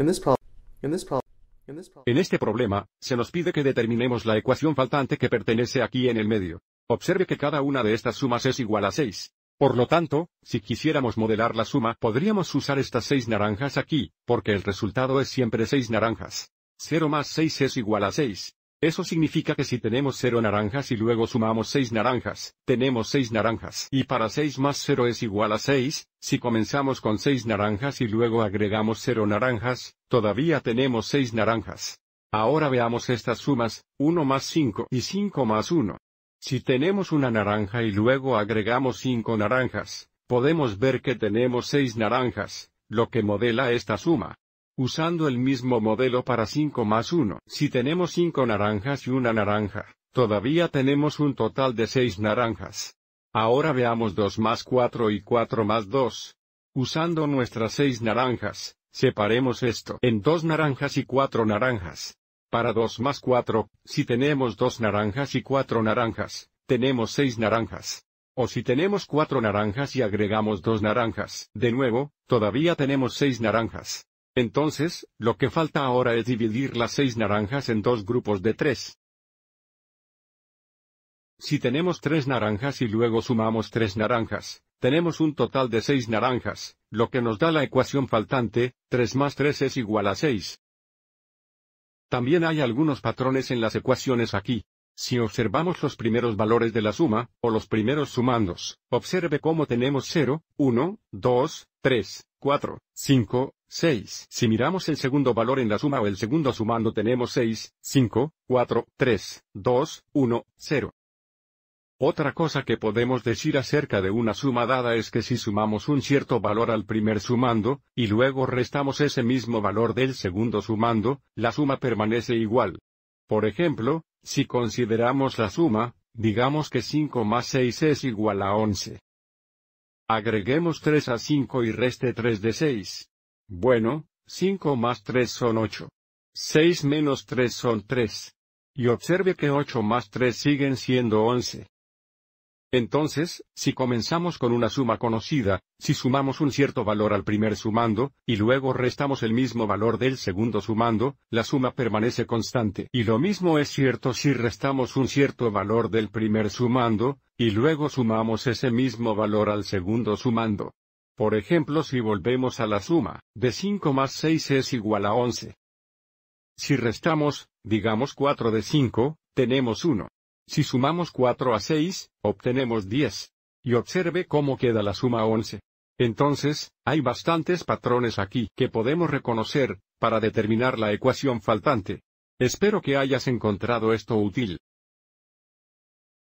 En este problema, se nos pide que determinemos la ecuación faltante que pertenece aquí en el medio. Observe que cada una de estas sumas es igual a 6. Por lo tanto, si quisiéramos modelar la suma, podríamos usar estas 6 naranjas aquí, porque el resultado es siempre 6 naranjas. 0 más 6 es igual a 6. Eso significa que si tenemos 0 naranjas y luego sumamos 6 naranjas, tenemos 6 naranjas. Y para 6 más 0 es igual a 6, si comenzamos con 6 naranjas y luego agregamos 0 naranjas, todavía tenemos 6 naranjas. Ahora veamos estas sumas, 1 más 5 y 5 más 1. Si tenemos una naranja y luego agregamos 5 naranjas, podemos ver que tenemos 6 naranjas, lo que modela esta suma usando el mismo modelo para 5 más 1. Si tenemos 5 naranjas y una naranja, todavía tenemos un total de 6 naranjas. Ahora veamos 2 más 4 y 4 más 2. Usando nuestras 6 naranjas, separemos esto en 2 naranjas y 4 naranjas. Para 2 más 4, si tenemos 2 naranjas y 4 naranjas, tenemos 6 naranjas. O si tenemos 4 naranjas y agregamos 2 naranjas, de nuevo, todavía tenemos 6 naranjas. Entonces, lo que falta ahora es dividir las seis naranjas en dos grupos de tres. Si tenemos tres naranjas y luego sumamos tres naranjas, tenemos un total de seis naranjas, lo que nos da la ecuación faltante, 3 más 3 es igual a 6. También hay algunos patrones en las ecuaciones aquí. Si observamos los primeros valores de la suma, o los primeros sumandos, observe cómo tenemos 0, 1, 2, 3, 4, 5, 6. Si miramos el segundo valor en la suma o el segundo sumando tenemos 6, 5, 4, 3, 2, 1, 0. Otra cosa que podemos decir acerca de una suma dada es que si sumamos un cierto valor al primer sumando, y luego restamos ese mismo valor del segundo sumando, la suma permanece igual. Por ejemplo, si consideramos la suma, digamos que 5 más 6 es igual a 11. Agreguemos 3 a 5 y reste 3 de 6. Bueno, 5 más 3 son 8. 6 menos 3 son 3. Y observe que 8 más 3 siguen siendo 11. Entonces, si comenzamos con una suma conocida, si sumamos un cierto valor al primer sumando, y luego restamos el mismo valor del segundo sumando, la suma permanece constante. Y lo mismo es cierto si restamos un cierto valor del primer sumando, y luego sumamos ese mismo valor al segundo sumando. Por ejemplo si volvemos a la suma, de 5 más 6 es igual a 11. Si restamos, digamos 4 de 5, tenemos 1. Si sumamos 4 a 6, obtenemos 10. Y observe cómo queda la suma 11. Entonces, hay bastantes patrones aquí que podemos reconocer, para determinar la ecuación faltante. Espero que hayas encontrado esto útil.